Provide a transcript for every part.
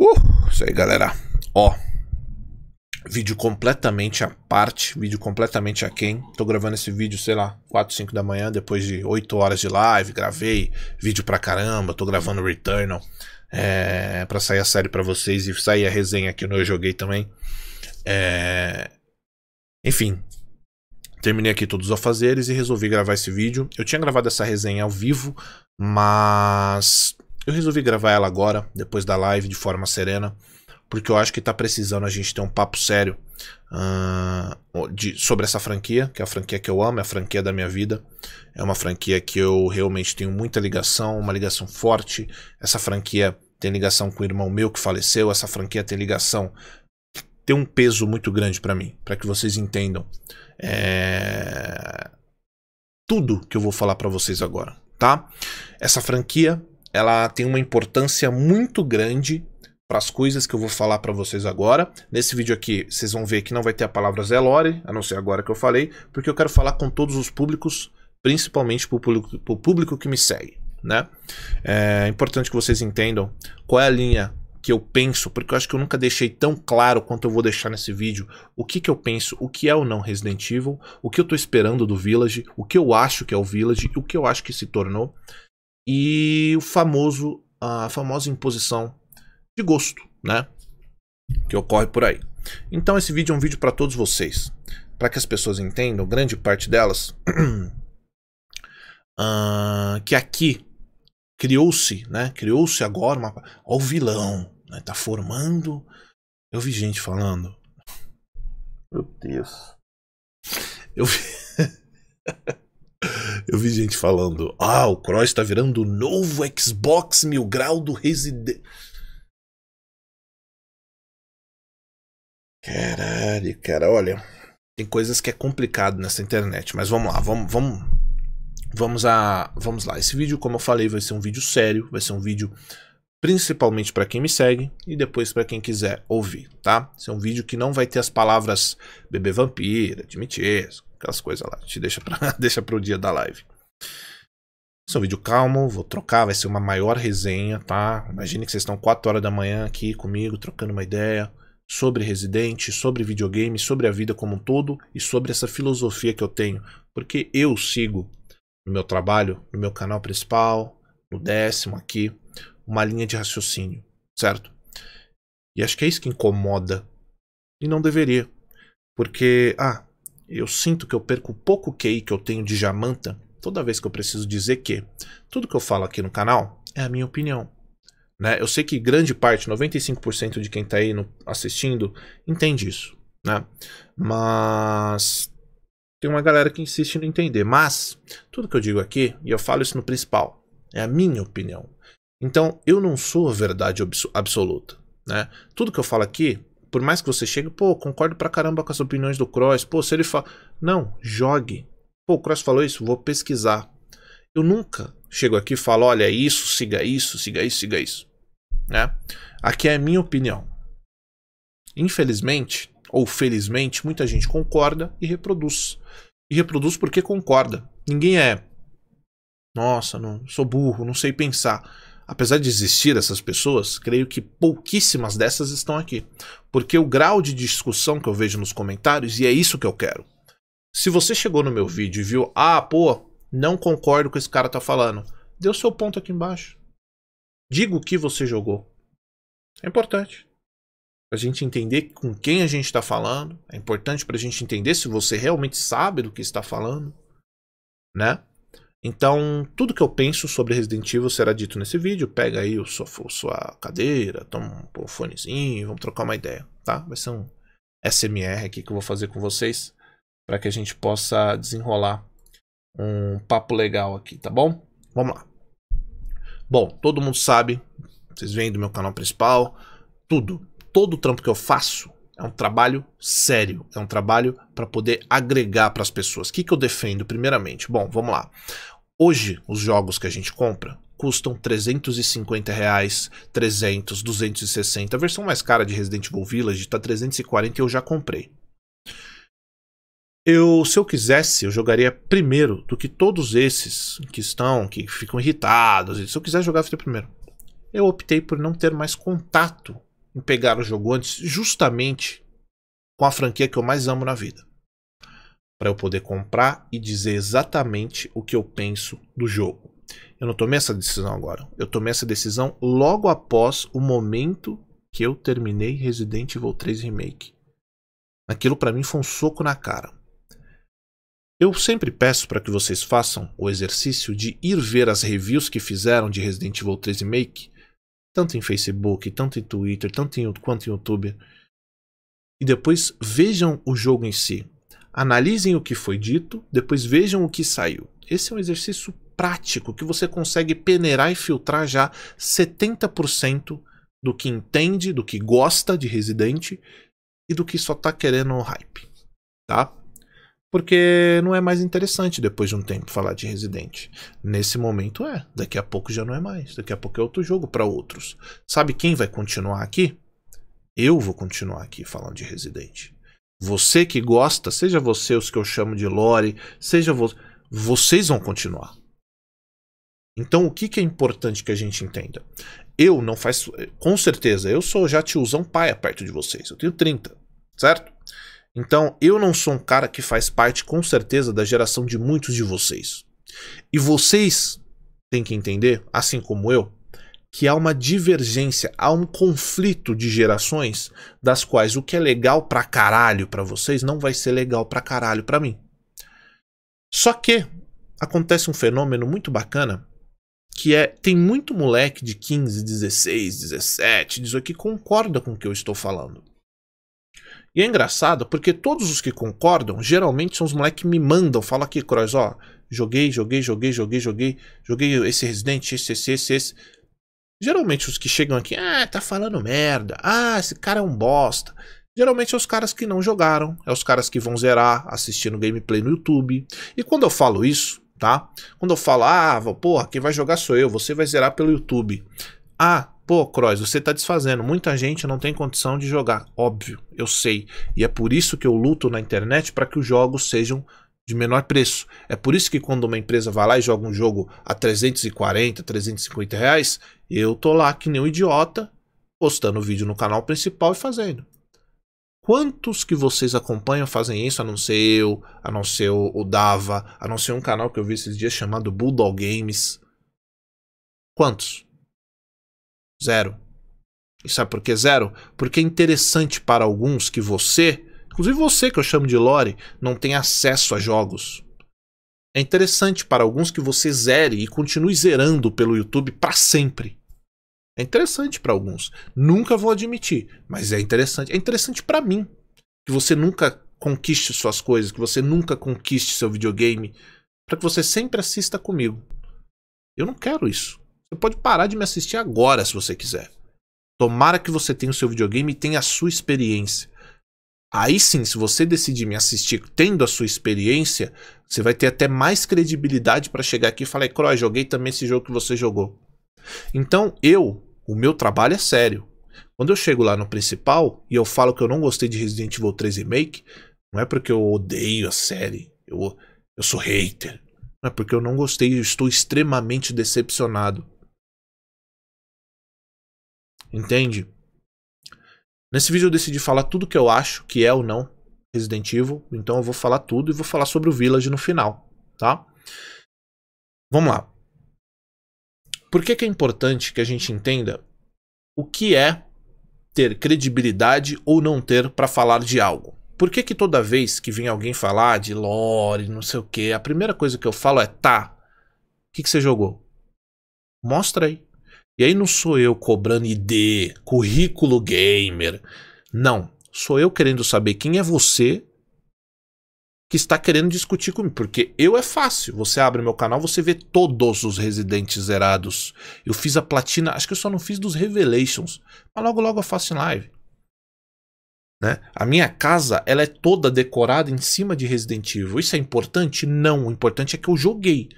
Uh, isso aí, galera. Ó. Vídeo completamente à parte, vídeo completamente a quem. Tô gravando esse vídeo, sei lá, 4, 5 da manhã, depois de 8 horas de live, gravei vídeo pra caramba, tô gravando Returnal é, pra sair a série pra vocês e sair a resenha aqui no Eu Joguei também. É... Enfim, terminei aqui todos os afazeres e resolvi gravar esse vídeo. Eu tinha gravado essa resenha ao vivo, mas eu resolvi gravar ela agora, depois da live, de forma serena, porque eu acho que tá precisando a gente ter um papo sério uh, de, sobre essa franquia, que é a franquia que eu amo, é a franquia da minha vida. É uma franquia que eu realmente tenho muita ligação, uma ligação forte. Essa franquia tem ligação com o irmão meu que faleceu, essa franquia tem ligação tem um peso muito grande para mim, para que vocês entendam é... tudo que eu vou falar para vocês agora, tá? Essa franquia ela tem uma importância muito grande para as coisas que eu vou falar para vocês agora. Nesse vídeo aqui, vocês vão ver que não vai ter a palavra Zelore, a não ser agora que eu falei, porque eu quero falar com todos os públicos, principalmente para o público, público, que me segue. Né? É importante que vocês entendam qual é a linha que eu penso, porque eu acho que eu nunca deixei tão claro quanto eu vou deixar nesse vídeo o que, que eu penso, o que é o não Resident Evil, o que eu estou esperando do Village, o que eu acho que é o Village, o que eu acho que se tornou e o famoso a famosa imposição de gosto, né? Que ocorre por aí. Então esse vídeo é um vídeo para todos vocês, para que as pessoas entendam, grande parte delas, uh, que aqui criou-se, né? Criou-se agora uma, ó, o vilão, né? Tá formando. Eu vi gente falando. Meu Deus. Eu vi. Eu vi gente falando: ah, o Cross tá virando o novo Xbox Mil Grau do Resident. Caralho, cara, olha. Tem coisas que é complicado nessa internet, mas vamos lá, vamos, vamos, vamos a, vamos lá. Esse vídeo, como eu falei, vai ser um vídeo sério, vai ser um vídeo principalmente para quem me segue e depois para quem quiser ouvir, tá? Esse é um vídeo que não vai ter as palavras bebê vampira, admitir, Aquelas coisas lá. Te deixa para deixa o dia da live. Esse é um vídeo calmo, vou trocar, vai ser uma maior resenha, tá? Imagine que vocês estão 4 horas da manhã aqui comigo, trocando uma ideia sobre Resident, sobre videogame, sobre a vida como um todo e sobre essa filosofia que eu tenho. Porque eu sigo no meu trabalho, no meu canal principal, no décimo aqui, uma linha de raciocínio, certo? E acho que é isso que incomoda. E não deveria. Porque, ah, eu sinto que eu perco pouco QI que eu tenho de Jamanta toda vez que eu preciso dizer que tudo que eu falo aqui no canal é a minha opinião. Né? Eu sei que grande parte, 95% de quem está aí no, assistindo, entende isso. Né? Mas tem uma galera que insiste em entender. Mas tudo que eu digo aqui, e eu falo isso no principal, é a minha opinião. Então eu não sou a verdade absoluta. Né? Tudo que eu falo aqui por mais que você chegue, pô, concordo pra caramba com as opiniões do Cross, pô, se ele fala. Não, jogue. Pô, o Cross falou isso, vou pesquisar. Eu nunca chego aqui e falo, olha, isso, siga isso, siga isso, siga isso. Né? Aqui é a minha opinião. Infelizmente, ou felizmente, muita gente concorda e reproduz. E reproduz porque concorda. Ninguém é. Nossa, não sou burro, não sei pensar. Apesar de existir essas pessoas, creio que pouquíssimas dessas estão aqui, porque o grau de discussão que eu vejo nos comentários, e é isso que eu quero. Se você chegou no meu vídeo e viu, ah, pô, não concordo com o que esse cara tá falando, dê o seu ponto aqui embaixo. Diga o que você jogou. É importante. Pra gente entender com quem a gente tá falando, é importante pra gente entender se você realmente sabe do que está falando, né? Então, tudo que eu penso sobre Resident Evil será dito nesse vídeo. Pega aí o sua, sua cadeira, toma um fonezinho, vamos trocar uma ideia, tá? Vai ser um SMR aqui que eu vou fazer com vocês para que a gente possa desenrolar um papo legal aqui, tá bom? Vamos lá. Bom, todo mundo sabe, vocês vêm do meu canal principal, tudo, todo o trampo que eu faço é um trabalho sério, é um trabalho para poder agregar para as pessoas. O que, que eu defendo primeiramente? Bom, vamos lá. Hoje, os jogos que a gente compra custam 350 reais, 300, 260. A versão mais cara de Resident Evil Village está 340 e eu já comprei. Eu, se eu quisesse, eu jogaria primeiro do que todos esses que estão, que ficam irritados. Se eu quisesse jogar, eu primeiro. Eu optei por não ter mais contato em pegar o jogo antes, justamente com a franquia que eu mais amo na vida. Para eu poder comprar e dizer exatamente o que eu penso do jogo. Eu não tomei essa decisão agora. Eu tomei essa decisão logo após o momento que eu terminei Resident Evil 3 Remake. Aquilo para mim foi um soco na cara. Eu sempre peço para que vocês façam o exercício de ir ver as reviews que fizeram de Resident Evil 3 Remake tanto em Facebook, tanto em Twitter, tanto em, quanto em YouTube. E depois vejam o jogo em si. Analisem o que foi dito, depois vejam o que saiu. Esse é um exercício prático que você consegue peneirar e filtrar já 70% do que entende, do que gosta de residente e do que só está querendo hype, tá? porque não é mais interessante depois de um tempo falar de Resident. Nesse momento é, daqui a pouco já não é mais, daqui a pouco é outro jogo para outros. Sabe quem vai continuar aqui? Eu vou continuar aqui falando de Resident. Você que gosta, seja você os que eu chamo de lore, seja você. vocês vão continuar. Então o que, que é importante que a gente entenda? Eu não faço, com certeza, eu sou já tiozão paia perto de vocês. Eu tenho 30, certo? Então, eu não sou um cara que faz parte, com certeza, da geração de muitos de vocês. E vocês têm que entender, assim como eu, que há uma divergência, há um conflito de gerações das quais o que é legal pra caralho para vocês não vai ser legal pra caralho para mim. Só que acontece um fenômeno muito bacana que é tem muito moleque de 15, 16, 17, 18 que concorda com o que eu estou falando. E é engraçado porque todos os que concordam, geralmente são os moleques que me mandam, fala aqui, Cross, ó, joguei, joguei, joguei, joguei, joguei, joguei esse Resident, esse, esse, esse, esse. Geralmente os que chegam aqui, ah, tá falando merda, ah, esse cara é um bosta. Geralmente é os caras que não jogaram, é os caras que vão zerar assistindo gameplay no YouTube. E quando eu falo isso, tá? Quando eu falo, ah, porra, quem vai jogar sou eu, você vai zerar pelo YouTube. Ah, Pô, Cross, você está desfazendo. Muita gente não tem condição de jogar. Óbvio, eu sei. E é por isso que eu luto na internet para que os jogos sejam de menor preço. É por isso que quando uma empresa vai lá e joga um jogo a 340, 350 reais, eu tô lá que nem um idiota postando vídeo no canal principal e fazendo. Quantos que vocês acompanham fazem isso, a não ser eu, a não ser o Dava, a não ser um canal que eu vi esses dias chamado Bulldog Games? Quantos? Zero. E sabe por que zero? Porque é interessante para alguns que você, inclusive você que eu chamo de Lore, não tem acesso a jogos. É interessante para alguns que você zere e continue zerando pelo YouTube para sempre. É interessante para alguns. Nunca vou admitir, mas é interessante. É interessante para mim que você nunca conquiste suas coisas, que você nunca conquiste seu videogame, para que você sempre assista comigo. Eu não quero isso. Você pode parar de me assistir agora se você quiser. Tomara que você tenha o seu videogame e tenha a sua experiência. Aí sim, se você decidir me assistir tendo a sua experiência, você vai ter até mais credibilidade para chegar aqui e falar: Croy, joguei também esse jogo que você jogou. Então eu, o meu trabalho é sério. Quando eu chego lá no principal e eu falo que eu não gostei de Resident Evil 3 Remake, não é porque eu odeio a série, eu, eu sou hater. Não é porque eu não gostei, eu estou extremamente decepcionado. Entende? Nesse vídeo eu decidi falar tudo que eu acho que é ou não Resident Evil, então eu vou falar tudo e vou falar sobre o Village no final, tá? Vamos lá. Por que, que é importante que a gente entenda o que é ter credibilidade ou não ter para falar de algo? Por que, que toda vez que vem alguém falar de lore, não sei o que, a primeira coisa que eu falo é tá, o que, que você jogou? Mostra aí. E aí não sou eu cobrando ID, currículo gamer. Não. Sou eu querendo saber quem é você que está querendo discutir comigo. Porque eu é fácil. Você abre meu canal, você vê todos os residentes zerados. Eu fiz a platina, acho que eu só não fiz dos Revelations. Mas logo logo eu faço em live. Né? A minha casa ela é toda decorada em cima de Resident Evil. Isso é importante? Não. O importante é que eu joguei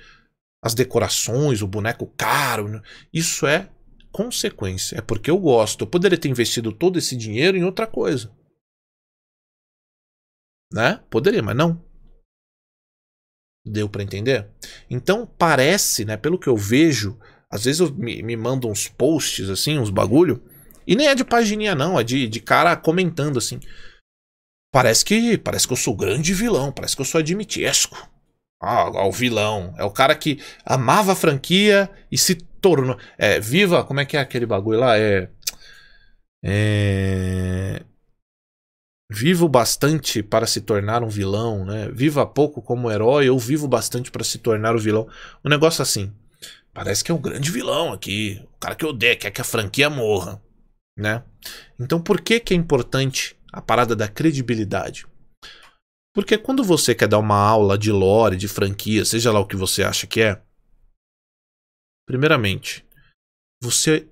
as decorações, o boneco caro. Né? Isso é consequência. É porque eu gosto. Eu poderia ter investido todo esse dinheiro em outra coisa. Né? Poderia, mas não. Deu para entender? Então parece, né, pelo que eu vejo, às vezes eu me, me mandam uns posts assim, uns bagulho, e nem é de pagininha não, é de, de cara comentando assim. Parece que parece que eu sou grande vilão, parece que eu sou admitesco. Ah, o vilão. É o cara que amava a franquia e se tornou. É, viva. Como é que é aquele bagulho lá? É. É vivo bastante para se tornar um vilão, né? Viva pouco como herói ou vivo bastante para se tornar o um vilão. Um negócio assim. Parece que é um grande vilão aqui, o cara que odeia, quer que a franquia morra, né? Então por que que é importante a parada da credibilidade? Porque quando você quer dar uma aula de lore, de franquia, seja lá o que você acha que é, primeiramente, você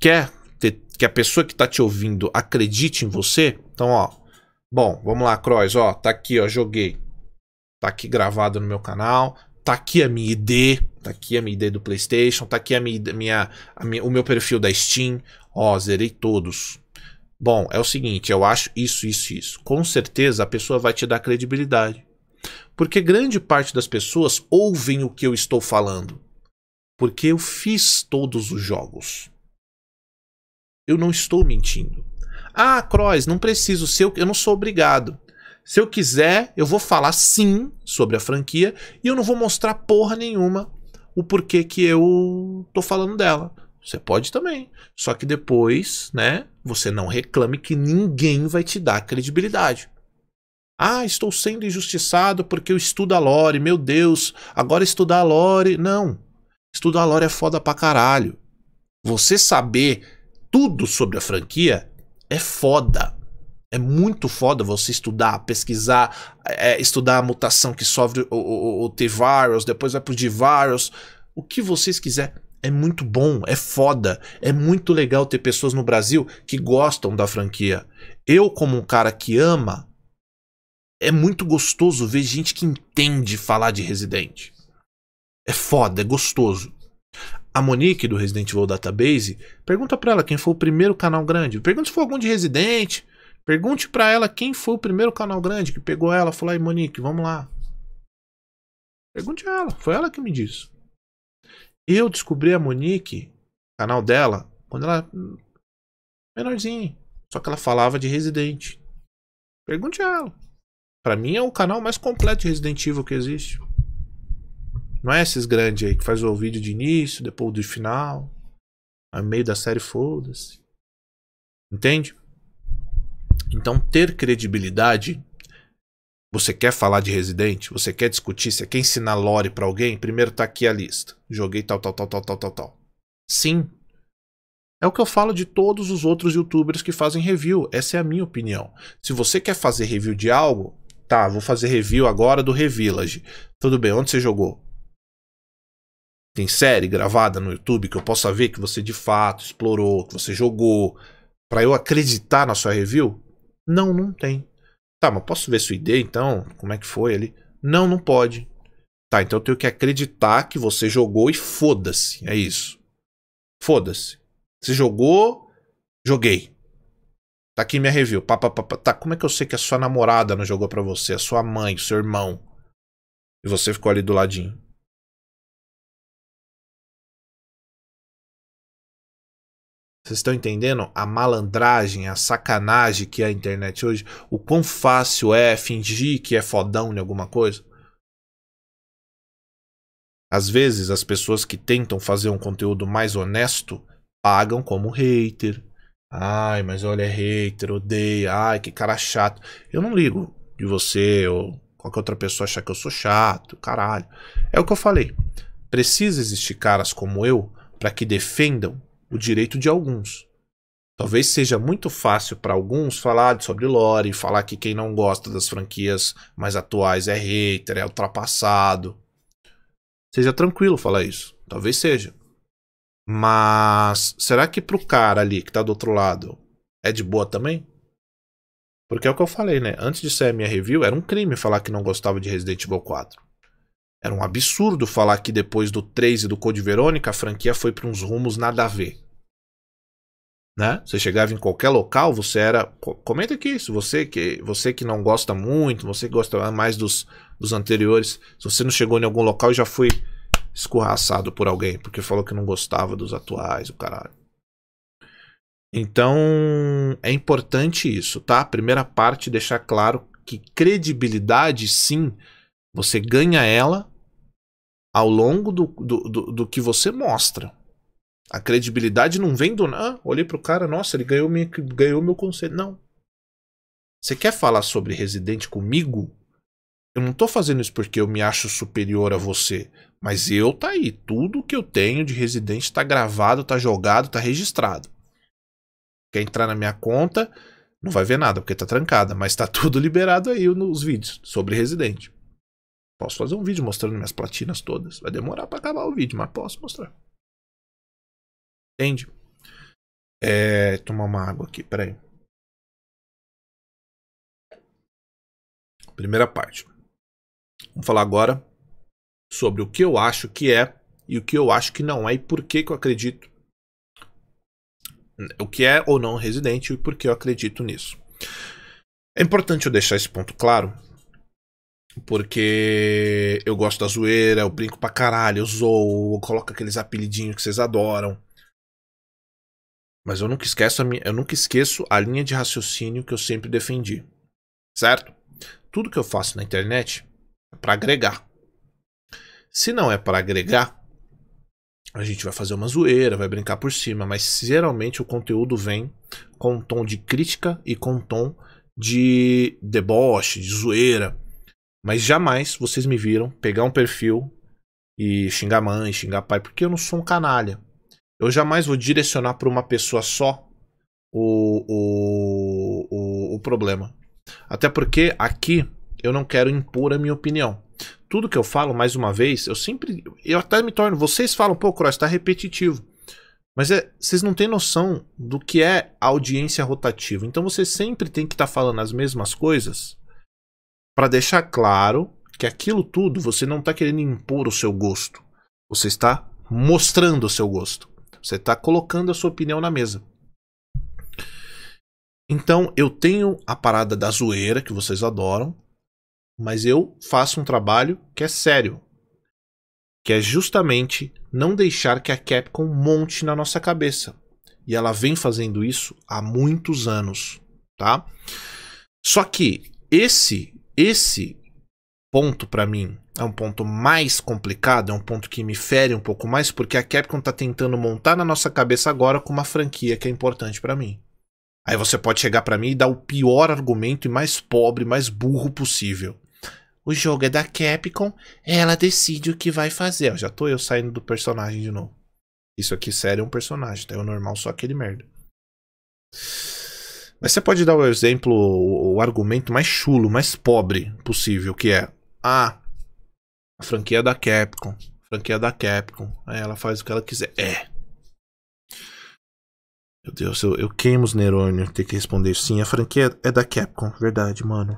quer ter, que a pessoa que está te ouvindo acredite em você? Então, ó, bom, vamos lá, Crois, ó, tá aqui, ó, joguei. Tá aqui gravado no meu canal, tá aqui a minha ID, tá aqui a minha ID do PlayStation, tá aqui a minha, minha, a minha o meu perfil da Steam, ó, zerei todos. Bom, é o seguinte, eu acho isso, isso, isso. Com certeza a pessoa vai te dar credibilidade. Porque grande parte das pessoas ouvem o que eu estou falando. Porque eu fiz todos os jogos. Eu não estou mentindo. Ah, Crois, não preciso, eu, eu não sou obrigado. Se eu quiser, eu vou falar sim sobre a franquia e eu não vou mostrar porra nenhuma o porquê que eu tô falando dela. Você pode também. Só que depois, né, você não reclame que ninguém vai te dar credibilidade. Ah, estou sendo injustiçado porque eu estudo a lore. Meu Deus, agora estudar a lore. Não. Estudar a lore é foda pra caralho. Você saber tudo sobre a franquia é foda. É muito foda você estudar, pesquisar, é, estudar a mutação que sofre o, o, o T-Virus, depois vai pro D-Virus, o que vocês quiserem. É muito bom, é foda, é muito legal ter pessoas no Brasil que gostam da franquia. Eu, como um cara que ama, é muito gostoso ver gente que entende falar de Resident. É foda, é gostoso. A Monique do Resident Evil Database pergunta para ela quem foi o primeiro canal grande. Pergunta se foi algum de Resident. Pergunte para ela quem foi o primeiro canal grande que pegou ela. Falou aí, Monique, vamos lá. Pergunte a ela. Foi ela que me disse. Eu descobri a Monique, canal dela, quando ela menorzinha, só que ela falava de Resident. Pergunte a ela. Para mim é o canal mais completo de Resident Evil que existe. Não é esses grandes aí que faz o vídeo de início, depois do final, a meio da série foda-se. Entende? Então ter credibilidade você quer falar de Resident? Você quer discutir? Você quer ensinar lore para alguém? Primeiro tá aqui a lista. Joguei tal, tal, tal, tal, tal, tal, tal. Sim. É o que eu falo de todos os outros youtubers que fazem review. Essa é a minha opinião. Se você quer fazer review de algo, tá, vou fazer review agora do Revillage. Tudo bem, onde você jogou? Tem série gravada no YouTube que eu possa ver que você de fato explorou, que você jogou, para eu acreditar na sua review? Não, não tem. Tá, mas posso ver sua ID então? Como é que foi ali? Não, não pode. Tá, então eu tenho que acreditar que você jogou e foda-se. É isso. Foda-se. Você jogou, joguei. Tá aqui minha review. Pá, pá, pá, tá, como é que eu sei que a sua namorada não jogou para você? A sua mãe, o seu irmão. E você ficou ali do ladinho. Vocês estão entendendo a malandragem, a sacanagem que é a internet hoje? O quão fácil é fingir que é fodão em alguma coisa? Às vezes, as pessoas que tentam fazer um conteúdo mais honesto pagam como hater. Ai, mas olha, é hater, odeia, ai, que cara chato. Eu não ligo de você ou qualquer outra pessoa achar que eu sou chato, caralho. É o que eu falei. Precisa existir caras como eu para que defendam o direito de alguns. Talvez seja muito fácil para alguns falar sobre lore, falar que quem não gosta das franquias mais atuais é hater, é ultrapassado. Seja tranquilo falar isso. Talvez seja. Mas será que pro cara ali que tá do outro lado é de boa também? Porque é o que eu falei, né? Antes de ser a minha review, era um crime falar que não gostava de Resident Evil 4. Era um absurdo falar que depois do 3 e do Code Verônica a franquia foi para uns rumos nada a ver né? Você chegava em qualquer local, você era. Comenta aqui, se você que você que não gosta muito, você que gosta mais dos, dos anteriores, se você não chegou em algum local e já foi escorraçado por alguém, porque falou que não gostava dos atuais, o caralho. Então, é importante isso, tá? Primeira parte, deixar claro que credibilidade, sim, você ganha ela ao longo do, do, do, do que você mostra. A credibilidade não vem do nada. Ah, olhei pro cara, nossa, ele ganhou, minha, ganhou meu conselho. Não. Você quer falar sobre residente comigo? Eu não tô fazendo isso porque eu me acho superior a você. Mas eu tá aí. Tudo que eu tenho de residente tá gravado, tá jogado, tá registrado. Quer entrar na minha conta, não vai ver nada porque tá trancada. Mas tá tudo liberado aí nos vídeos sobre residente. Posso fazer um vídeo mostrando minhas platinas todas. Vai demorar para acabar o vídeo, mas posso mostrar. Entende? É, tomar uma água aqui, peraí. Primeira parte. Vamos falar agora sobre o que eu acho que é e o que eu acho que não é e por que, que eu acredito. O que é ou não residente e por que eu acredito nisso. É importante eu deixar esse ponto claro, porque eu gosto da zoeira, eu brinco pra caralho, eu zoo, eu coloco aqueles apelidinhos que vocês adoram. Mas eu nunca esqueço a minha, eu nunca esqueço a linha de raciocínio que eu sempre defendi. Certo? Tudo que eu faço na internet é para agregar. Se não é para agregar, a gente vai fazer uma zoeira, vai brincar por cima, mas geralmente o conteúdo vem com um tom de crítica e com um tom de deboche, de zoeira. Mas jamais vocês me viram pegar um perfil e xingar mãe, xingar pai, porque eu não sou um canalha. Eu jamais vou direcionar para uma pessoa só o, o, o, o problema. Até porque aqui eu não quero impor a minha opinião. Tudo que eu falo, mais uma vez, eu sempre. Eu até me torno. Vocês falam, pô, Cross, tá repetitivo. Mas é, vocês não têm noção do que é audiência rotativa. Então você sempre tem que estar tá falando as mesmas coisas para deixar claro que aquilo tudo você não está querendo impor o seu gosto. Você está mostrando o seu gosto. Você está colocando a sua opinião na mesa. Então eu tenho a parada da zoeira que vocês adoram, mas eu faço um trabalho que é sério, que é justamente não deixar que a Capcom monte na nossa cabeça. E ela vem fazendo isso há muitos anos, tá? Só que esse esse ponto para mim é um ponto mais complicado, é um ponto que me fere um pouco mais, porque a Capcom tá tentando montar na nossa cabeça agora com uma franquia que é importante para mim. Aí você pode chegar para mim e dar o pior argumento e mais pobre, mais burro possível. O jogo é da Capcom, ela decide o que vai fazer. Eu já tô eu saindo do personagem de novo. Isso aqui, sério, é um personagem, tá? É o normal, só aquele merda. Mas você pode dar o exemplo, o argumento mais chulo, mais pobre possível, que é... Ah, a franquia da Capcom. Franquia da Capcom. Aí ela faz o que ela quiser. É. Meu Deus, eu, eu queimo os neurônios ter que responder Sim, a franquia é da Capcom. Verdade, mano.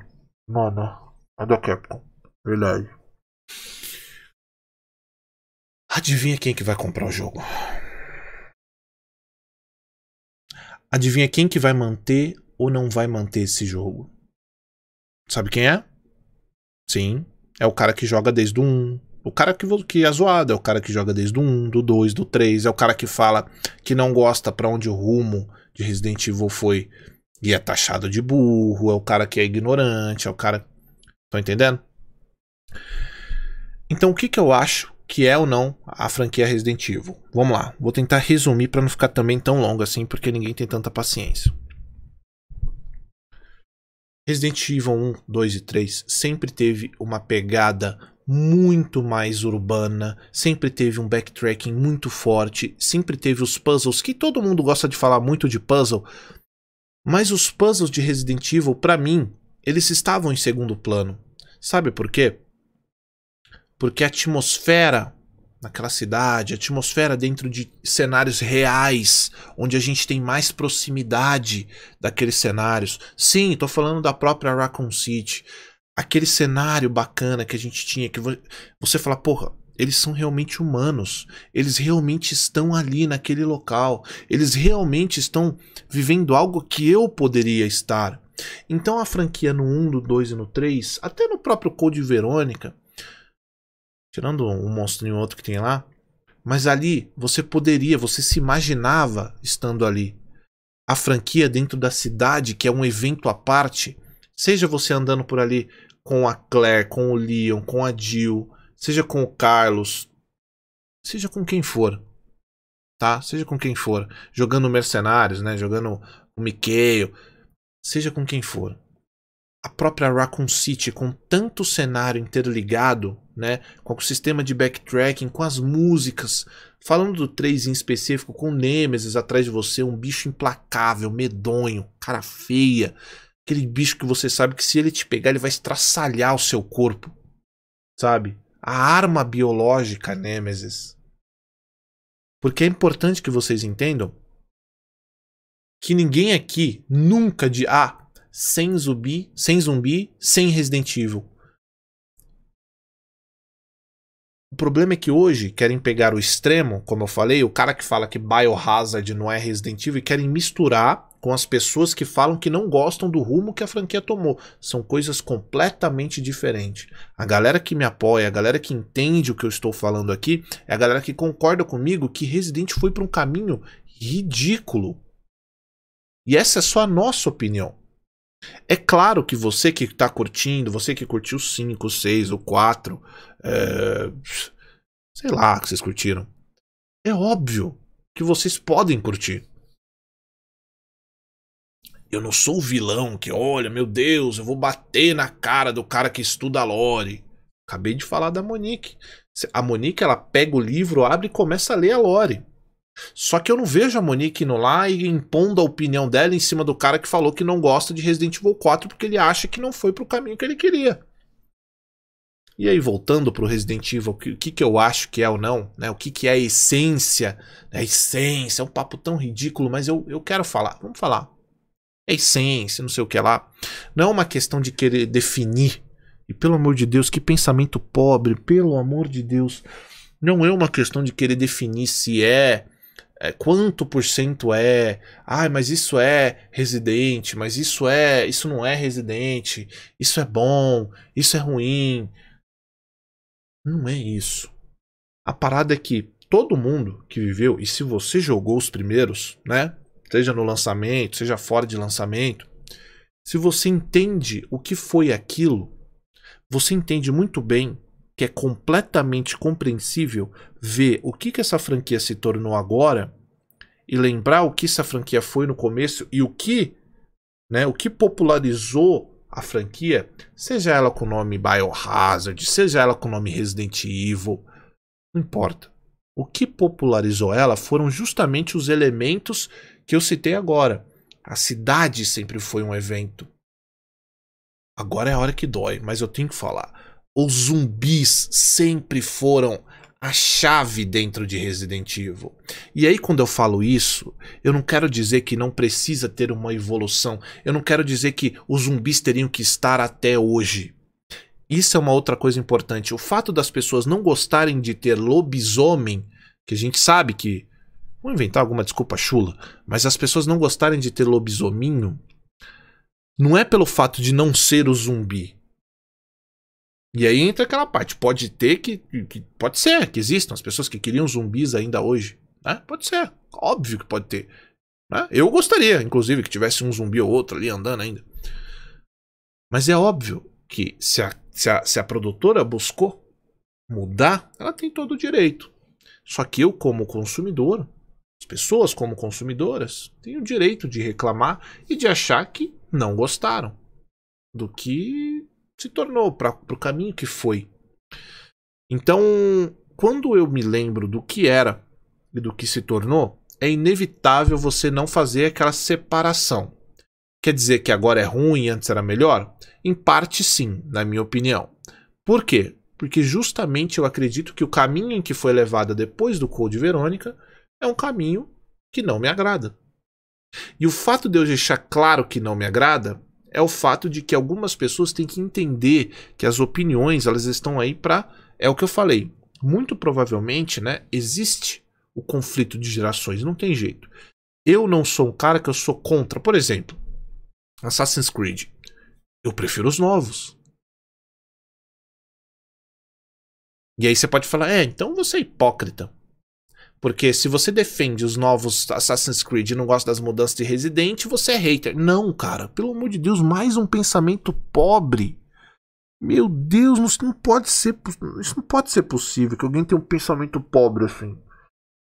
Mano, é da Capcom. Verdade. Adivinha quem que vai comprar o jogo? Adivinha quem que vai manter ou não vai manter esse jogo? Sabe quem é? Sim, é o cara que joga desde o 1. O cara que, que é zoado, é o cara que joga desde o 1, do 2, do 3. É o cara que fala que não gosta para onde o rumo de Resident Evil foi e é taxado de burro. É o cara que é ignorante, é o cara. Estão entendendo? Então, o que, que eu acho que é ou não a franquia Resident Evil? Vamos lá, vou tentar resumir para não ficar também tão longo assim, porque ninguém tem tanta paciência. Resident Evil 1, 2 e 3 sempre teve uma pegada muito mais urbana, sempre teve um backtracking muito forte, sempre teve os puzzles que todo mundo gosta de falar muito de puzzle, mas os puzzles de Resident Evil, para mim, eles estavam em segundo plano. Sabe por quê? Porque a atmosfera naquela cidade, atmosfera dentro de cenários reais, onde a gente tem mais proximidade daqueles cenários. Sim, estou falando da própria Raccoon City. Aquele cenário bacana que a gente tinha, que você fala, porra, eles são realmente humanos, eles realmente estão ali naquele local, eles realmente estão vivendo algo que eu poderia estar. Então a franquia no 1, no 2 e no 3, até no próprio Code Verônica, Tirando um monstro e outro que tem lá. Mas ali você poderia, você se imaginava estando ali. A franquia dentro da cidade, que é um evento à parte. Seja você andando por ali com a Claire, com o Leon, com a Jill, seja com o Carlos, seja com quem for, tá? Seja com quem for, jogando mercenários, né? Jogando o Miquel, seja com quem for a própria Raccoon City, com tanto cenário interligado, né, com o sistema de backtracking, com as músicas, falando do 3 em específico, com Nemesis atrás de você, um bicho implacável, medonho, cara feia, aquele bicho que você sabe que se ele te pegar, ele vai estraçalhar o seu corpo, sabe? A arma biológica Nemesis. Porque é importante que vocês entendam que ninguém aqui nunca de ah, sem zumbi, sem zumbi, sem Resident Evil. O problema é que hoje querem pegar o extremo, como eu falei, o cara que fala que Biohazard não é Resident Evil, e querem misturar com as pessoas que falam que não gostam do rumo que a franquia tomou. São coisas completamente diferentes. A galera que me apoia, a galera que entende o que eu estou falando aqui, é a galera que concorda comigo que Resident foi para um caminho ridículo. E essa é só a nossa opinião. É claro que você que está curtindo, você que curtiu 5, 6 ou 4, é... sei lá que vocês curtiram. É óbvio que vocês podem curtir. Eu não sou o vilão que, olha, meu Deus, eu vou bater na cara do cara que estuda lore. Acabei de falar da Monique. A Monique, ela pega o livro, abre e começa a ler a lore. Só que eu não vejo a Monique indo lá e impondo a opinião dela em cima do cara que falou que não gosta de Resident Evil 4 porque ele acha que não foi pro caminho que ele queria. E aí, voltando pro Resident Evil, o que, que eu acho que é ou não, né? O que, que é a essência? Né? A essência, é um papo tão ridículo, mas eu, eu quero falar. Vamos falar. É essência, não sei o que lá. Não é uma questão de querer definir. E pelo amor de Deus, que pensamento pobre, pelo amor de Deus. Não é uma questão de querer definir se é é, quanto por cento é, ah, mas isso é residente, mas isso é, isso não é residente, isso é bom, isso é ruim. Não é isso. A parada é que todo mundo que viveu, e se você jogou os primeiros, né? Seja no lançamento, seja fora de lançamento, se você entende o que foi aquilo, você entende muito bem que é completamente compreensível ver o que, que essa franquia se tornou agora e lembrar o que essa franquia foi no começo e o que, né, o que popularizou a franquia, seja ela com o nome Biohazard, seja ela com o nome Resident Evil, não importa. O que popularizou ela foram justamente os elementos que eu citei agora. A cidade sempre foi um evento. Agora é a hora que dói, mas eu tenho que falar. Os zumbis sempre foram a chave dentro de Resident Evil. E aí, quando eu falo isso, eu não quero dizer que não precisa ter uma evolução. Eu não quero dizer que os zumbis teriam que estar até hoje. Isso é uma outra coisa importante. O fato das pessoas não gostarem de ter lobisomem, que a gente sabe que. Vou inventar alguma desculpa chula, mas as pessoas não gostarem de ter lobisominho não é pelo fato de não ser o zumbi. E aí entra aquela parte. Pode ter que, que. Pode ser que existam as pessoas que queriam zumbis ainda hoje. Né? Pode ser. Óbvio que pode ter. Né? Eu gostaria, inclusive, que tivesse um zumbi ou outro ali andando ainda. Mas é óbvio que se a, se a, se a produtora buscou mudar, ela tem todo o direito. Só que eu, como consumidor, as pessoas, como consumidoras, têm o direito de reclamar e de achar que não gostaram do que se tornou, para o caminho que foi. Então, quando eu me lembro do que era e do que se tornou, é inevitável você não fazer aquela separação. Quer dizer que agora é ruim e antes era melhor? Em parte, sim, na minha opinião. Por quê? Porque justamente eu acredito que o caminho em que foi levada depois do Code Verônica é um caminho que não me agrada. E o fato de eu deixar claro que não me agrada é o fato de que algumas pessoas têm que entender que as opiniões elas estão aí para é o que eu falei. Muito provavelmente, né, existe o conflito de gerações, não tem jeito. Eu não sou um cara que eu sou contra, por exemplo, Assassin's Creed. Eu prefiro os novos. E aí você pode falar, é, então você é hipócrita. Porque se você defende os novos Assassin's Creed e não gosta das mudanças de Resident, você é hater. Não, cara, pelo amor de Deus, mais um pensamento pobre. Meu Deus, isso não pode ser, isso não pode ser possível que alguém tenha um pensamento pobre assim.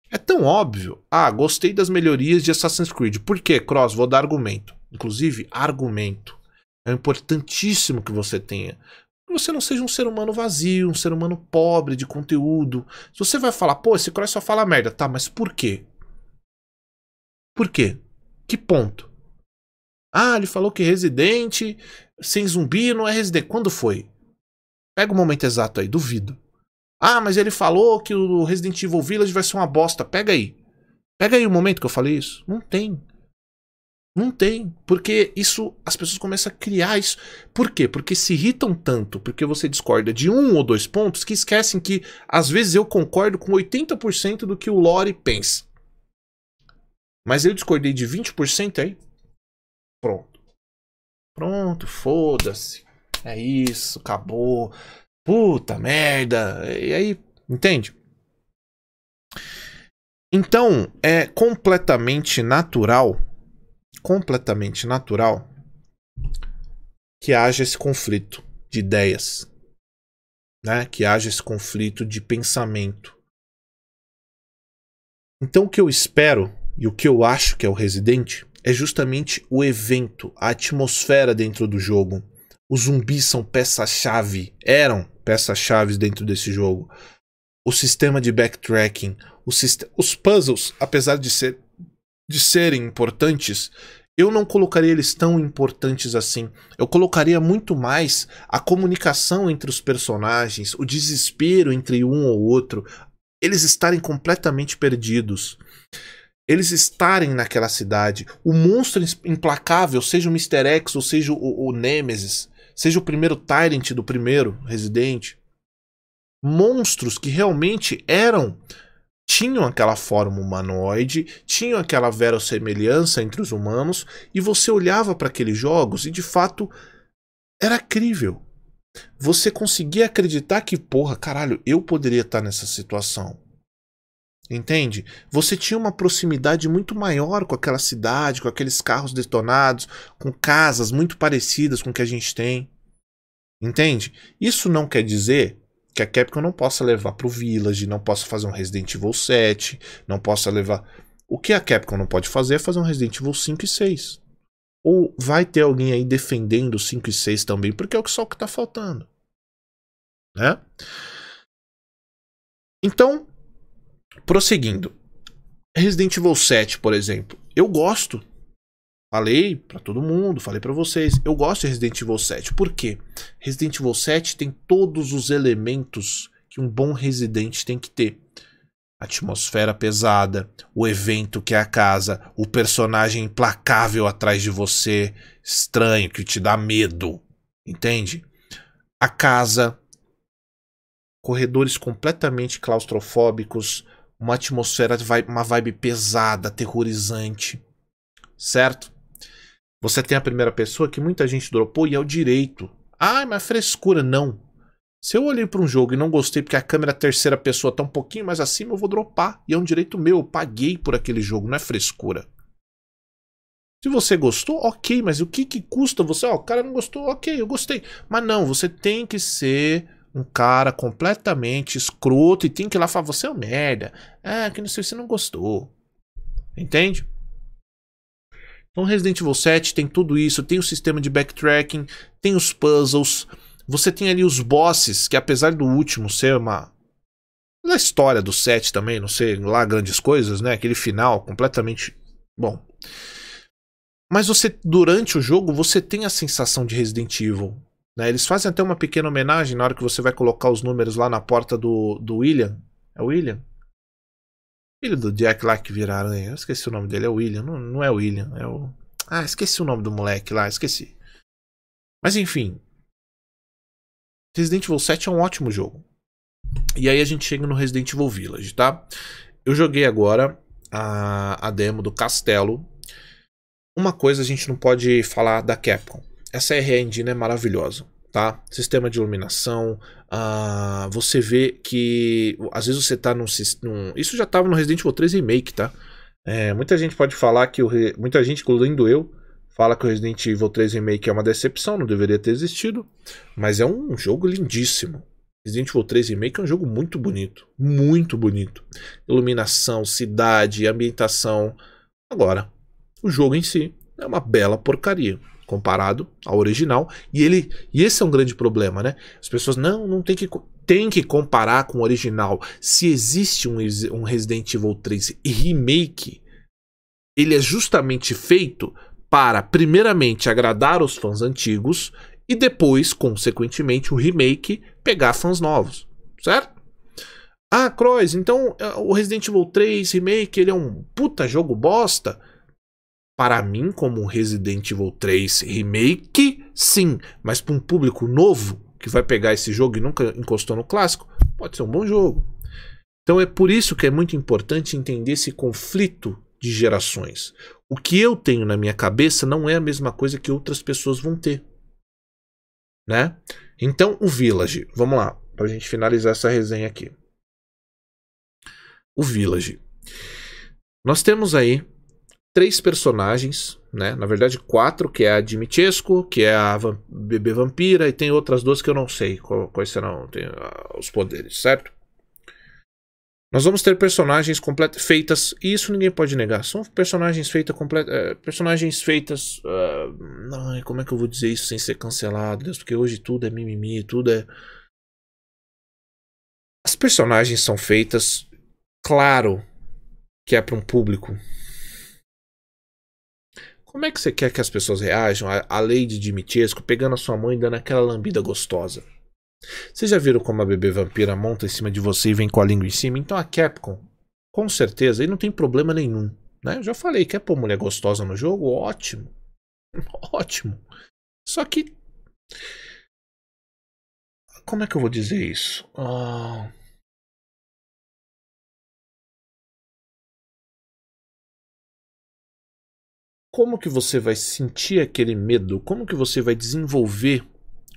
É tão óbvio. Ah, gostei das melhorias de Assassin's Creed. Por quê, Cross? Vou dar argumento. Inclusive, argumento. É importantíssimo que você tenha você não seja um ser humano vazio, um ser humano pobre de conteúdo. Se você vai falar, pô, esse Cross só fala merda, tá, mas por quê? Por quê? Que ponto? Ah, ele falou que residente sem zumbi não é residente. Quando foi? Pega o momento exato aí, duvido. Ah, mas ele falou que o Resident Evil Village vai ser uma bosta. Pega aí. Pega aí o momento que eu falei isso. Não tem. Não tem, porque isso as pessoas começam a criar isso. Por quê? Porque se irritam tanto, porque você discorda de um ou dois pontos que esquecem que às vezes eu concordo com 80% do que o Lore pensa. Mas eu discordei de 20% aí. Pronto. Pronto, foda-se. É isso, acabou. Puta merda. E aí, entende? Então, é completamente natural completamente natural que haja esse conflito de ideias, né? que haja esse conflito de pensamento. Então, o que eu espero e o que eu acho que é o Resident é justamente o evento, a atmosfera dentro do jogo. Os zumbis são peça-chave, eram peças-chave dentro desse jogo. O sistema de backtracking, sist os puzzles, apesar de ser de serem importantes, eu não colocaria eles tão importantes assim. Eu colocaria muito mais a comunicação entre os personagens, o desespero entre um ou outro, eles estarem completamente perdidos. Eles estarem naquela cidade, o monstro implacável, seja o Mr. X ou seja o, o Nemesis, seja o primeiro Tyrant do primeiro Resident. Monstros que realmente eram tinham aquela forma humanoide, tinham aquela semelhança entre os humanos, e você olhava para aqueles jogos e de fato era crível. Você conseguia acreditar que, porra, caralho, eu poderia estar nessa situação. Entende? Você tinha uma proximidade muito maior com aquela cidade, com aqueles carros detonados, com casas muito parecidas com o que a gente tem. Entende? Isso não quer dizer que a Capcom não possa levar pro Village, não possa fazer um Resident Evil 7, não possa levar. O que a Capcom não pode fazer é fazer um Resident Evil 5 e 6. Ou vai ter alguém aí defendendo 5 e 6 também, porque é só o que tá faltando. Né? Então, prosseguindo. Resident Evil 7, por exemplo, eu gosto Falei para todo mundo, falei para vocês. Eu gosto de Resident Evil 7. Por quê? Resident Evil 7 tem todos os elementos que um bom residente tem que ter. A atmosfera pesada, o evento que é a casa, o personagem implacável atrás de você, estranho, que te dá medo. Entende? A casa, corredores completamente claustrofóbicos, uma atmosfera, uma vibe pesada, aterrorizante, certo? Você tem a primeira pessoa que muita gente dropou e é o direito. Ai, mas frescura, não. Se eu olhei para um jogo e não gostei porque a câmera terceira pessoa tá um pouquinho mais acima, eu vou dropar. E é um direito meu, eu paguei por aquele jogo, não é frescura. Se você gostou, ok, mas o que, que custa você? Ó, oh, o cara não gostou, ok, eu gostei. Mas não, você tem que ser um cara completamente escroto e tem que ir lá falar, você é um merda. Ah, que não sei, você não gostou. Entende? Então Resident Evil 7 tem tudo isso, tem o sistema de backtracking, tem os puzzles, você tem ali os bosses, que apesar do último ser uma da história do 7 também, não sei lá grandes coisas, né? Aquele final completamente bom. Mas você durante o jogo você tem a sensação de Resident Evil, né? Eles fazem até uma pequena homenagem na hora que você vai colocar os números lá na porta do, do William. É o William? filho do Jack lá que viraram aí. Eu esqueci o nome dele, é William. Não, não é William, é o. Ah, esqueci o nome do moleque lá, esqueci. Mas enfim. Resident Evil 7 é um ótimo jogo. E aí a gente chega no Resident Evil Village, tá? Eu joguei agora a, a demo do Castelo. Uma coisa a gente não pode falar da Capcom. Essa R&D é né, maravilhosa tá? Sistema de iluminação. Uh, você vê que às vezes você tá num, num Isso já tava no Resident Evil 3 Remake, tá? É, muita gente pode falar que o. Re... Muita gente, incluindo eu, fala que o Resident Evil 3 Remake é uma decepção, não deveria ter existido. Mas é um jogo lindíssimo. Resident Evil 3 Remake é um jogo muito bonito. Muito bonito. Iluminação, cidade, ambientação. Agora, o jogo em si é uma bela porcaria comparado ao original, e ele e esse é um grande problema, né? As pessoas não, não tem que tem que comparar com o original. Se existe um, um Resident Evil 3 remake, ele é justamente feito para primeiramente agradar os fãs antigos e depois, consequentemente, o remake pegar fãs novos, certo? Ah, Crois, então eh, o Resident Evil 3 Remake ele é um puta jogo bosta? Para mim, como um Resident Evil 3 Remake, sim, mas para um público novo que vai pegar esse jogo e nunca encostou no clássico, pode ser um bom jogo. Então é por isso que é muito importante entender esse conflito de gerações. O que eu tenho na minha cabeça não é a mesma coisa que outras pessoas vão ter. Né? Então, o Village, vamos lá, para a gente finalizar essa resenha aqui. O Village. Nós temos aí três personagens, né? Na verdade, quatro, que é a Dimichesco, que é a Vamp bebê vampira, e tem outras duas que eu não sei quais serão tem, uh, os poderes, certo? Nós vamos ter personagens completas feitas, e isso ninguém pode negar. São personagens feitas completas. Eh, personagens feitas. Uh, ai, como é que eu vou dizer isso sem ser cancelado? Deus, porque hoje tudo é mimimi, tudo é. As personagens são feitas, claro, que é para um público, como é que você quer que as pessoas reajam à, Lady Dimitrescu pegando a sua mãe e dando aquela lambida gostosa? Vocês já viram como a bebê vampira monta em cima de você e vem com a língua em cima? Então a Capcom, com certeza, aí não tem problema nenhum. Né? Eu já falei, quer é pôr mulher gostosa no jogo? Ótimo. Ótimo. Só que. Como é que eu vou dizer isso? Ah. como que você vai sentir aquele medo? Como que você vai desenvolver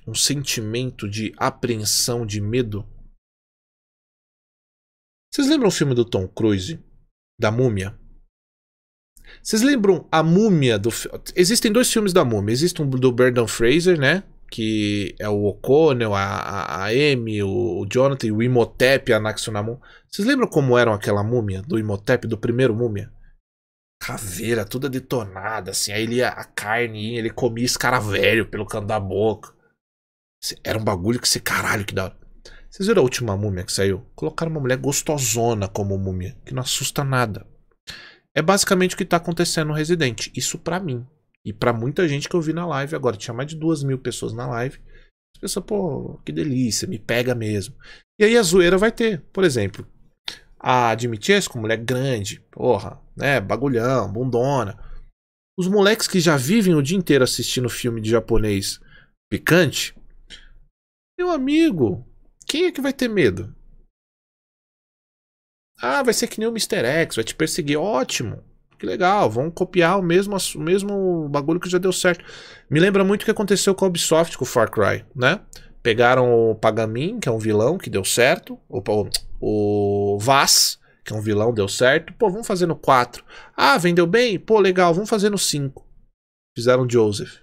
um sentimento de apreensão, de medo? Vocês lembram o filme do Tom Cruise, da Múmia? Vocês lembram a Múmia do Existem dois filmes da Múmia. Existe um do Brendan Fraser, né? Que é o O'Connell, a, a, a Amy, o, Jonathan, o Imhotep, a Naxunamun. Vocês lembram como eram aquela múmia do Imhotep, do primeiro múmia? caveira toda detonada, assim. Aí ele ia, a carne, ele comia velho pelo canto da boca. Era um bagulho que você, caralho, que da hora. Vocês viram a última múmia que saiu? Colocaram uma mulher gostosona como múmia, que não assusta nada. É basicamente o que tá acontecendo no Resident. Isso para mim. E para muita gente que eu vi na live agora. Tinha mais de duas mil pessoas na live. As pessoas, pô, que delícia, me pega mesmo. E aí a zoeira vai ter. Por exemplo, a Dmitrescu, mulher grande, porra, né? Bagulhão, bundona. Os moleques que já vivem o dia inteiro assistindo filme de japonês picante, meu amigo, quem é que vai ter medo? Ah, vai ser que nem o Mr. X, vai te perseguir. Ótimo, que legal, vão copiar o mesmo, o mesmo bagulho que já deu certo. Me lembra muito o que aconteceu com a Ubisoft com o Far Cry, né? Pegaram o Pagamin, que é um vilão que deu certo, o, o, o Vaz, que é um vilão, deu certo. Pô, vamos fazer no 4. Ah, vendeu bem? Pô, legal, vamos fazer no 5. Fizeram Joseph.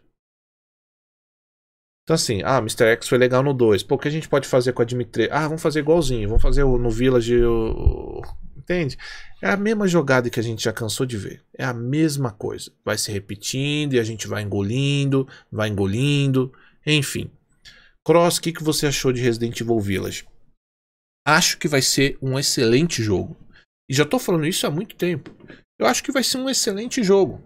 Então assim, ah, Mr. X foi legal no 2. Pô, o que a gente pode fazer com a Dimitri? Ah, vamos fazer igualzinho, vamos fazer no Village. O... Entende? É a mesma jogada que a gente já cansou de ver. É a mesma coisa. Vai se repetindo e a gente vai engolindo, vai engolindo, enfim. Cross, o que, que você achou de Resident Evil Village? Acho que vai ser um excelente jogo. E já estou falando isso há muito tempo. Eu acho que vai ser um excelente jogo.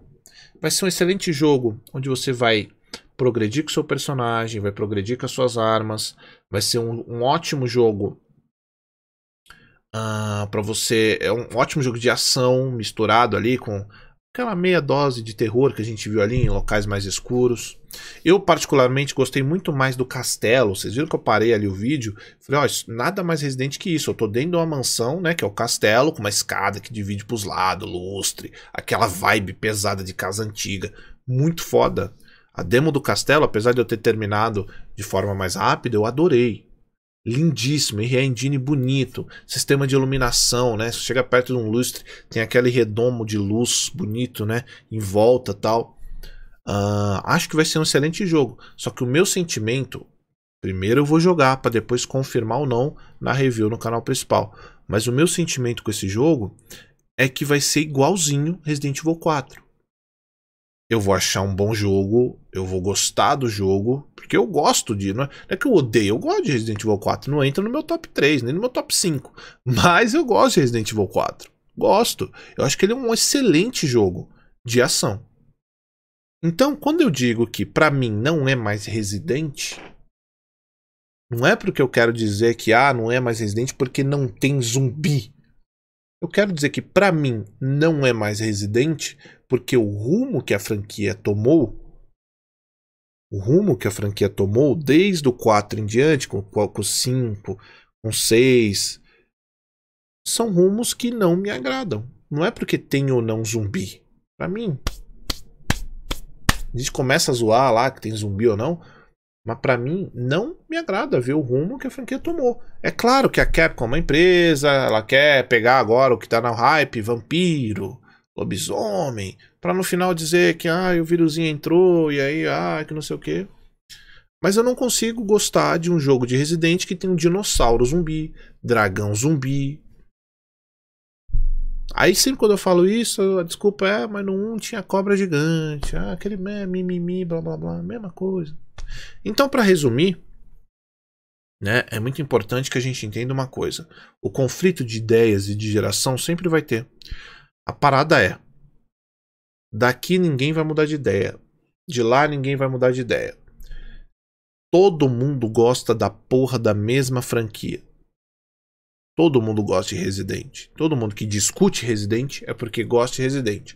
Vai ser um excelente jogo onde você vai progredir com seu personagem, vai progredir com as suas armas. Vai ser um, um ótimo jogo uh, ah, para você. É um ótimo jogo de ação misturado ali com aquela meia dose de terror que a gente viu ali em locais mais escuros. Eu particularmente gostei muito mais do castelo. Vocês viram que eu parei ali o vídeo? Falei, ó, oh, nada mais residente que isso. Eu tô dentro de uma mansão, né, que é o castelo, com uma escada que divide pros lados, lustre, aquela vibe pesada de casa antiga. Muito foda. A demo do castelo, apesar de eu ter terminado de forma mais rápida, eu adorei lindíssimo, rendine bonito, sistema de iluminação, né? Você chega perto de um lustre, tem aquele redomo de luz bonito, né? Em volta tal. Uh, acho que vai ser um excelente jogo. Só que o meu sentimento, primeiro eu vou jogar para depois confirmar ou não na review no canal principal. Mas o meu sentimento com esse jogo é que vai ser igualzinho Resident Evil 4 eu vou achar um bom jogo, eu vou gostar do jogo, porque eu gosto de. Não é, não é, que eu odeio, eu gosto de Resident Evil 4. Não entra no meu top 3, nem no meu top 5. Mas eu gosto de Resident Evil 4. Gosto. Eu acho que ele é um excelente jogo de ação. Então, quando eu digo que para mim não é mais Resident, não é porque eu quero dizer que ah, não é mais Resident porque não tem zumbi. Eu quero dizer que para mim não é mais Resident, porque o rumo que a franquia tomou, o rumo que a franquia tomou desde o 4 em diante, com, o 5, com o 6, são rumos que não me agradam. Não é porque tem ou não zumbi. Para mim, a gente começa a zoar lá que tem zumbi ou não, mas para mim não me agrada ver o rumo que a franquia tomou. É claro que a Capcom é uma empresa, ela quer pegar agora o que tá na hype, vampiro, lobisomem, para no final dizer que ah, o vírusinho entrou e aí ah, que não sei o quê. Mas eu não consigo gostar de um jogo de Resident que tem um dinossauro zumbi, dragão zumbi, Aí sempre quando eu falo isso, a desculpa é, mas no 1 tinha cobra gigante, ah, aquele mimimi, blá blá blá, mesma coisa. Então, para resumir, né, é muito importante que a gente entenda uma coisa: o conflito de ideias e de geração sempre vai ter. A parada é: daqui ninguém vai mudar de ideia, de lá ninguém vai mudar de ideia. Todo mundo gosta da porra da mesma franquia. Todo mundo gosta de Resident. Todo mundo que discute Resident é porque gosta de Resident.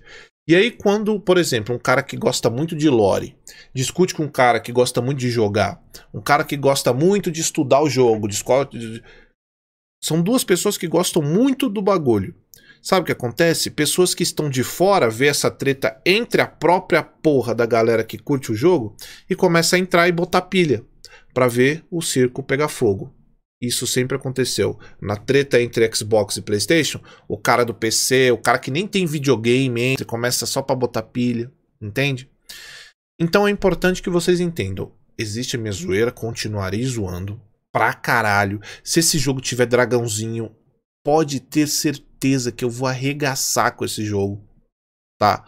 E aí, quando, por exemplo, um cara que gosta muito de lore discute com um cara que gosta muito de jogar, um cara que gosta muito de estudar o jogo, São duas pessoas que gostam muito do bagulho. Sabe o que acontece? Pessoas que estão de fora vê essa treta entre a própria porra da galera que curte o jogo e começa a entrar e botar pilha para ver o circo pegar fogo. Isso sempre aconteceu. Na treta entre Xbox e PlayStation, o cara do PC, o cara que nem tem videogame, entra, começa só para botar pilha, entende? Então é importante que vocês entendam. Existe a minha zoeira, continuarei zoando pra caralho. Se esse jogo tiver dragãozinho, pode ter certeza que eu vou arregaçar com esse jogo, tá?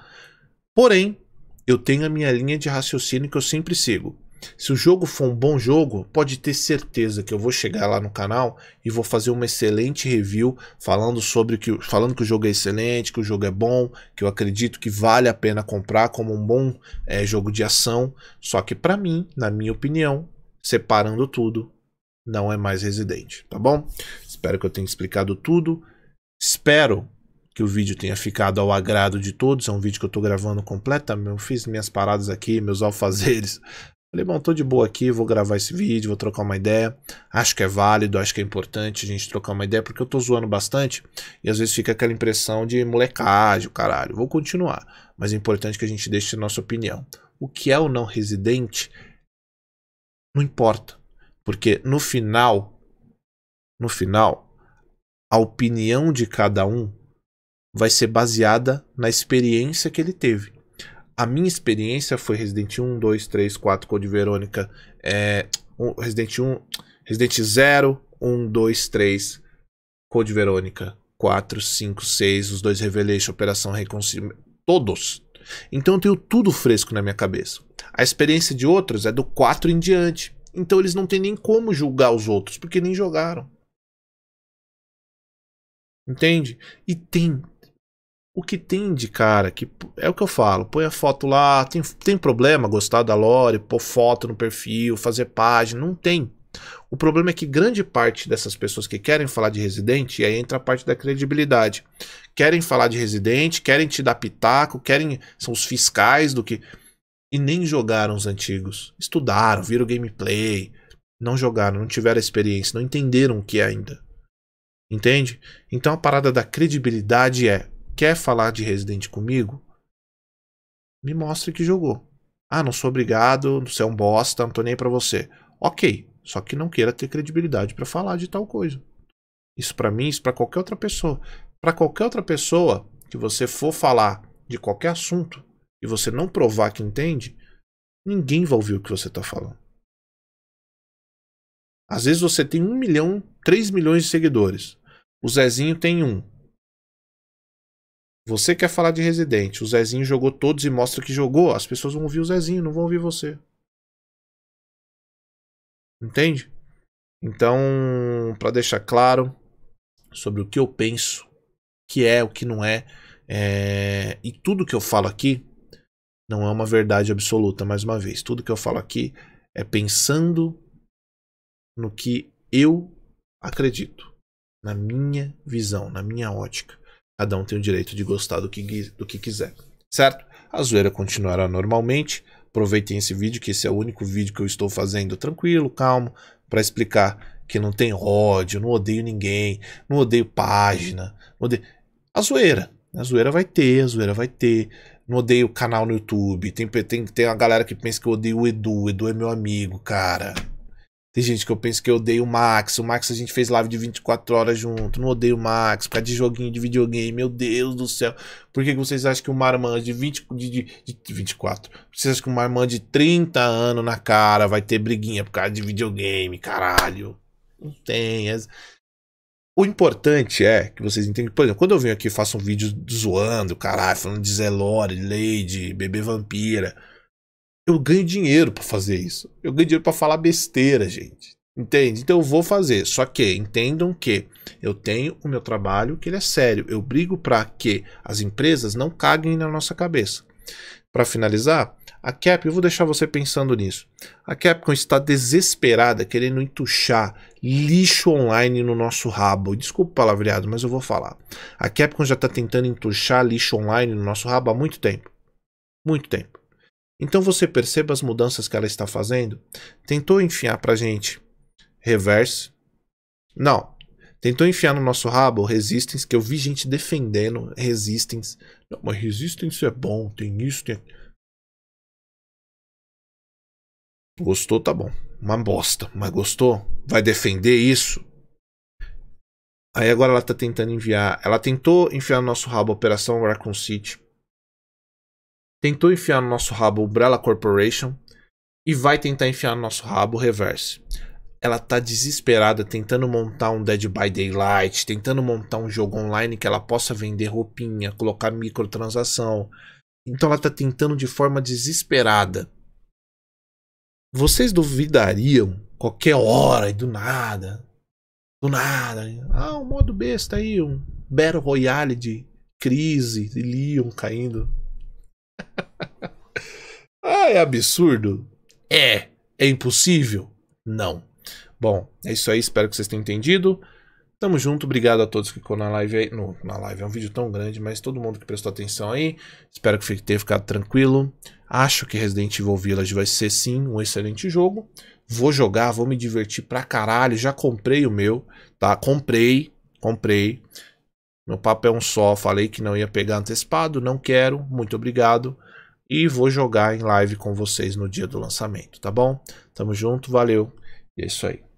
Porém, eu tenho a minha linha de raciocínio que eu sempre sigo. Se o jogo for um bom jogo, pode ter certeza que eu vou chegar lá no canal e vou fazer uma excelente review falando sobre que falando que o jogo é excelente, que o jogo é bom, que eu acredito que vale a pena comprar como um bom é, jogo de ação. Só que para mim, na minha opinião, separando tudo, não é mais Resident, tá bom? Espero que eu tenha explicado tudo. Espero que o vídeo tenha ficado ao agrado de todos. É um vídeo que eu estou gravando completamente. Eu fiz minhas paradas aqui, meus alfazeres Falei, bom, tô de boa aqui, vou gravar esse vídeo, vou trocar uma ideia. Acho que é válido, acho que é importante a gente trocar uma ideia, porque eu tô zoando bastante e às vezes fica aquela impressão de molecagem, caralho. Vou continuar, mas é importante que a gente deixe a nossa opinião. O que é o não residente não importa, porque no final, no final, a opinião de cada um vai ser baseada na experiência que ele teve a minha experiência foi Resident 1, 2, 3, 4, Code Verônica, é, um, Resident 1, Resident 0, 1, 2, 3, Code Verônica, 4, 5, 6, os dois Revelation, Operação Reconciliação, todos. Então eu tenho tudo fresco na minha cabeça. A experiência de outros é do 4 em diante. Então eles não têm nem como julgar os outros, porque nem jogaram. Entende? E tem o que tem de cara que é o que eu falo, põe a foto lá, tem, tem problema gostar da lore, pôr foto no perfil, fazer página, não tem. O problema é que grande parte dessas pessoas que querem falar de residente, e aí entra a parte da credibilidade, querem falar de residente, querem te dar pitaco, querem são os fiscais do que e nem jogaram os antigos. Estudaram, viram gameplay, não jogaram, não tiveram experiência, não entenderam o que é ainda. Entende? Então a parada da credibilidade é quer falar de Resident comigo, me mostre que jogou. Ah, não sou obrigado, você é um bosta, não tô nem pra você. Ok, só que não queira ter credibilidade para falar de tal coisa. Isso para mim, isso para qualquer outra pessoa. Para qualquer outra pessoa que você for falar de qualquer assunto e você não provar que entende, ninguém vai ouvir o que você tá falando. Às vezes você tem um milhão, três milhões de seguidores. O Zezinho tem um. Você quer falar de Resident, o Zezinho jogou todos e mostra que jogou, as pessoas vão ouvir o Zezinho, não vão ouvir você. Entende? Então, para deixar claro sobre o que eu penso, o que é, o que não é, é, e tudo que eu falo aqui não é uma verdade absoluta, mais uma vez. Tudo que eu falo aqui é pensando no que eu acredito, na minha visão, na minha ótica. Cada um tem o direito de gostar do que, do que quiser, certo? A zoeira continuará normalmente. Aproveitem esse vídeo, que esse é o único vídeo que eu estou fazendo tranquilo, calmo, para explicar que não tem ódio, não odeio ninguém, não odeio página, não odeio... A zoeira. Né? A zoeira vai ter, a zoeira vai ter. Não odeio o canal no YouTube. Tem, tem, tem uma galera que pensa que eu odeio o Edu. O Edu é meu amigo, cara. Tem gente que eu penso que eu odeio o Max. O Max a gente fez live de 24 horas junto. Não odeio o Max. Por causa de joguinho de videogame. Meu Deus do céu. Por que, que vocês acham que o Marman de, 20, de, de, de 24. Vocês acham que o Marman de 30 anos na cara vai ter briguinha por causa de videogame? Caralho. Não tem. O importante é que vocês entendam Por exemplo, quando eu venho aqui e faço um vídeo zoando, caralho, falando de Zelore, Lady, bebê vampira eu ganho dinheiro para fazer isso. Eu ganho dinheiro para falar besteira, gente. Entende? Então eu vou fazer. Só que entendam que eu tenho o meu trabalho que ele é sério. Eu brigo para que as empresas não caguem na nossa cabeça. Para finalizar, a Cap, eu vou deixar você pensando nisso. A Capcom está desesperada querendo entuchar lixo online no nosso rabo. Desculpa o palavreado, mas eu vou falar. A Capcom já está tentando entuchar lixo online no nosso rabo há muito tempo. Muito tempo. Então você perceba as mudanças que ela está fazendo. Tentou enfiar para gente reverse. Não. Tentou enfiar no nosso rabo resistance, que eu vi gente defendendo resistance. Não, mas resistance é bom, tem isso, tem... Gostou, tá bom. Uma bosta, mas gostou? Vai defender isso? Aí agora ela tá tentando enviar. Ela tentou enfiar no nosso rabo a Operação Raccoon City tentou enfiar no nosso rabo Umbrella Corporation e vai tentar enfiar no nosso rabo Reverse. Ela tá desesperada tentando montar um Dead by Daylight, tentando montar um jogo online que ela possa vender roupinha, colocar microtransação. Então ela tá tentando de forma desesperada. Vocês duvidariam qualquer hora e do nada? Do nada. Ah, um modo besta aí, um Battle Royale de crise, de Leon caindo. ah, é absurdo? É. É impossível? Não. Bom, é isso aí. Espero que vocês tenham entendido. Tamo junto, obrigado a todos que ficou na live aí. No, na live é um vídeo tão grande, mas todo mundo que prestou atenção aí. Espero que tenha ficado tranquilo. Acho que Resident Evil Village vai ser sim um excelente jogo. Vou jogar, vou me divertir pra caralho. Já comprei o meu, tá? Comprei, comprei. Meu papo é um só, falei que não ia pegar antecipado, não quero, muito obrigado. E vou jogar em live com vocês no dia do lançamento, tá bom? Tamo junto, valeu, e é isso aí.